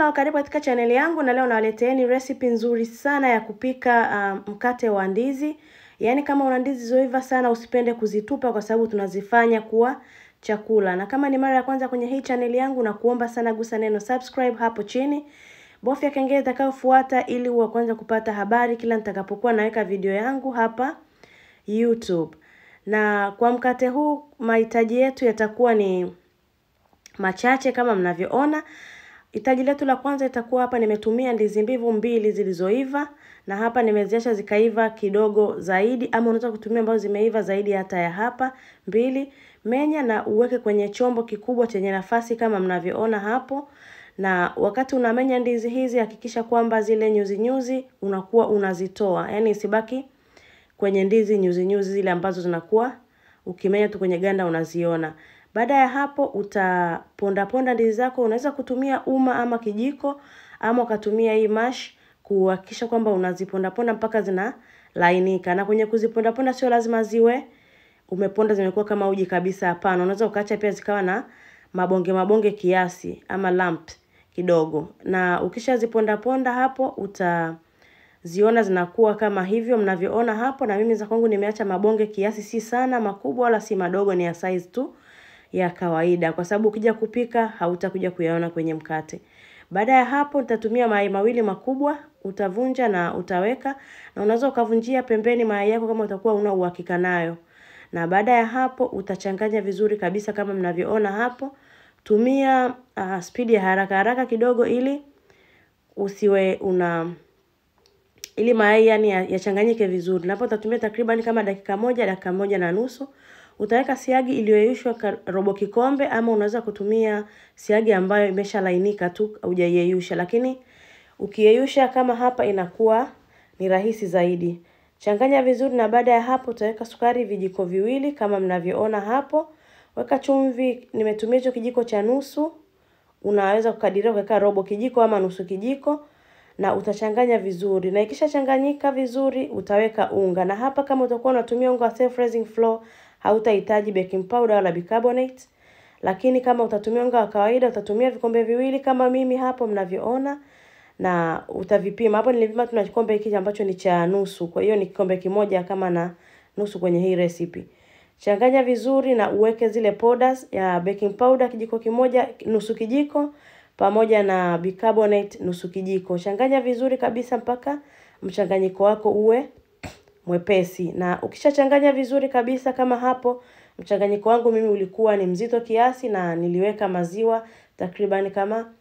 Na karibu katika chaneli yangu, na leo nawaleteeni recipe nzuri sana ya kupika uh, mkate wa ndizi. Yaani kama una ndizi zoiva sana usipende kuzitupa, kwa sababu tunazifanya kuwa chakula. Na kama ni mara ya kwanza kwenye hii chaneli yangu, na kuomba sana gusa neno subscribe hapo chini, bofya kengele itakayofuata ili uwe kwanza kupata habari kila nitakapokuwa naweka video yangu hapa YouTube. Na kwa mkate huu mahitaji yetu yatakuwa ni machache kama mnavyoona Hitaji letu la kwanza itakuwa hapa nimetumia ndizi mbivu mbili zilizoiva na hapa nimeziacha zikaiva kidogo zaidi, ama unaweza kutumia ambazo zimeiva zaidi hata ya hapa mbili. Menya na uweke kwenye chombo kikubwa chenye nafasi kama mnavyoona hapo, na wakati unamenya ndizi hizi hakikisha kwamba zile nyuzi nyuzi unakuwa unazitoa, yaani isibaki kwenye ndizi nyuzi nyuzi zile ambazo zinakuwa ukimenya tu kwenye ganda unaziona. Baada ya hapo utaponda ponda ndizi zako, unaweza kutumia uma ama kijiko ama ukatumia hii mash kuhakikisha kwamba unaziponda ponda mpaka zinalainika. Na kwenye kuziponda ponda sio lazima ziwe umeponda zimekuwa kama uji kabisa, hapana. Unaweza ukaacha pia zikawa na mabonge mabonge kiasi ama lump kidogo. Na ukishaziponda ponda hapo uta ziona zinakuwa kama hivyo mnavyoona hapo, na mimi za kwangu nimeacha mabonge kiasi, si sana makubwa wala si madogo, ni ya size tu ya kawaida kwa sababu ukija kupika hautakuja kuyaona kwenye mkate. Baada ya hapo nitatumia mayai mawili makubwa, utavunja na utaweka na unaweza ukavunjia pembeni mayai yako kama utakuwa una uhakika nayo. Na baada ya hapo utachanganya vizuri kabisa kama mnavyoona hapo. Tumia uh, spidi ya haraka haraka kidogo ili usiwe una ili mayai yani yachanganyike ya vizuri. Napo utatumia takriban kama dakika moja, dakika moja na nusu Utaweka siagi iliyoyeyushwa robo kikombe, ama unaweza kutumia siagi ambayo imeshalainika tu hujayeyusha, lakini ukiyeyusha kama hapa inakuwa ni rahisi zaidi. Changanya vizuri, na baada ya hapo utaweka sukari vijiko viwili kama mnavyoona hapo. Weka chumvi, nimetumia hicho kijiko cha nusu, unaweza kukadiria kuweka robo kijiko ama nusu kijiko, na utachanganya vizuri, na ikishachanganyika vizuri utaweka unga. Na hapa kama utakuwa unatumia unga wa self-raising flour hautahitaji baking powder wala bicarbonate. Lakini kama utatumia unga wa kawaida utatumia vikombe viwili kama mimi hapo mnavyoona na utavipima. Hapo nilipima tuna kikombe hiki ambacho ni cha nusu. Kwa hiyo ni kikombe kimoja kama na nusu kwenye hii recipe. Changanya vizuri na uweke zile powders ya baking powder kijiko kimoja nusu kijiko pamoja na bicarbonate nusu kijiko. Changanya vizuri kabisa mpaka mchanganyiko wako uwe mwepesi, na ukishachanganya vizuri kabisa kama hapo. Mchanganyiko wangu mimi ulikuwa ni mzito kiasi, na niliweka maziwa takriban kama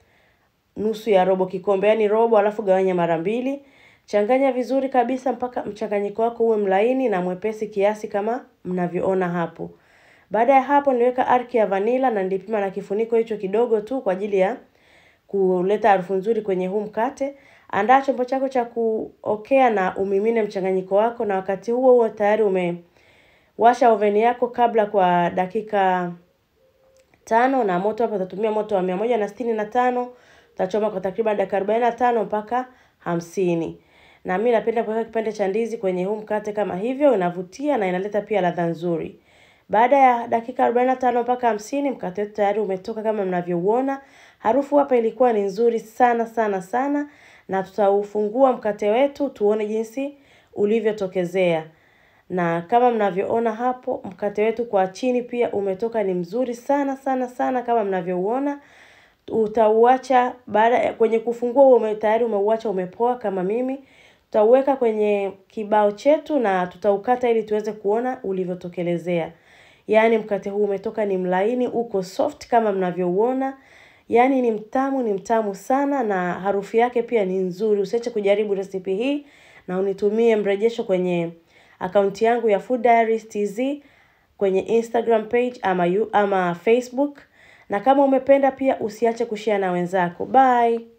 nusu ya robo kikombe, yani robo, alafu gawanya mara mbili. Changanya vizuri kabisa mpaka mchanganyiko wako uwe mlaini na mwepesi kiasi kama mnavyoona hapo. Baada ya hapo, niliweka arki ya vanila na nilipima na kifuniko hicho kidogo tu kwa ajili ya kuleta harufu nzuri kwenye huu mkate. Andaa chombo chako cha kuokea na umimine mchanganyiko wako, na wakati huo huo tayari umewasha oveni yako kabla kwa dakika tano, na moto hapo utatumia moto wa mia moja na sitini na tano. Utachoma kwa takriban dakika arobaini na tano mpaka hamsini. Na mimi napenda kuweka kipande cha ndizi kwenye huu mkate kama hivyo, inavutia na inaleta pia ladha nzuri. Baada ya dakika 45 mpaka 50 mkate wetu tayari umetoka kama mnavyouona. Harufu hapa ilikuwa ni nzuri sana sana sana na tutaufungua mkate wetu tuone jinsi ulivyotokezea. Na kama mnavyoona hapo, mkate wetu kwa chini pia umetoka ni mzuri sana sana sana, kama mnavyouona utauacha baada kwenye kufungua ume, tayari umeuacha umepoa kama mimi. Tutauweka kwenye kibao chetu na tutaukata ili tuweze kuona ulivyotokelezea. Yaani mkate huu umetoka ni mlaini, uko soft kama mnavyouona. Yaani ni mtamu, ni mtamu sana na harufu yake pia ni nzuri. Usiache kujaribu resipi hii na unitumie mrejesho kwenye akaunti yangu ya Food Diaries TZ kwenye Instagram page ama, you, ama Facebook. Na kama umependa pia usiache kushare na wenzako. Bye.